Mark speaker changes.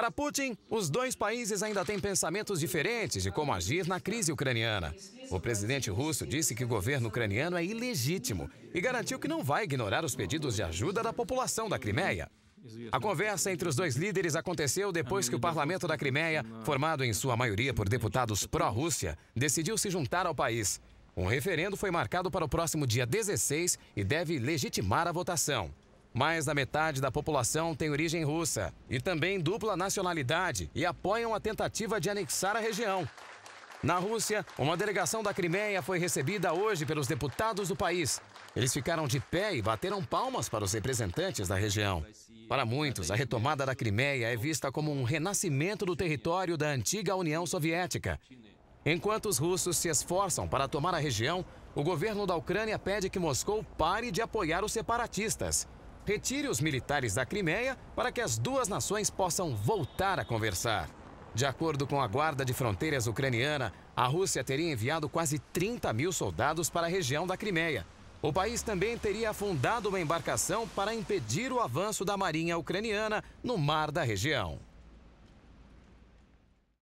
Speaker 1: Para Putin, os dois países ainda têm pensamentos diferentes de como agir na crise ucraniana. O presidente russo disse que o governo ucraniano é ilegítimo e garantiu que não vai ignorar os pedidos de ajuda da população da Crimeia. A conversa entre os dois líderes aconteceu depois que o parlamento da Crimeia, formado em sua maioria por deputados pró-Rússia, decidiu se juntar ao país. Um referendo foi marcado para o próximo dia 16 e deve legitimar a votação. Mais da metade da população tem origem russa e também dupla nacionalidade e apoiam a tentativa de anexar a região. Na Rússia, uma delegação da Crimeia foi recebida hoje pelos deputados do país. Eles ficaram de pé e bateram palmas para os representantes da região. Para muitos, a retomada da Crimeia é vista como um renascimento do território da antiga União Soviética. Enquanto os russos se esforçam para tomar a região, o governo da Ucrânia pede que Moscou pare de apoiar os separatistas retire os militares da Crimeia para que as duas nações possam voltar a conversar. De acordo com a Guarda de Fronteiras ucraniana, a Rússia teria enviado quase 30 mil soldados para a região da Crimeia. O país também teria afundado uma embarcação para impedir o avanço da marinha ucraniana no mar da região.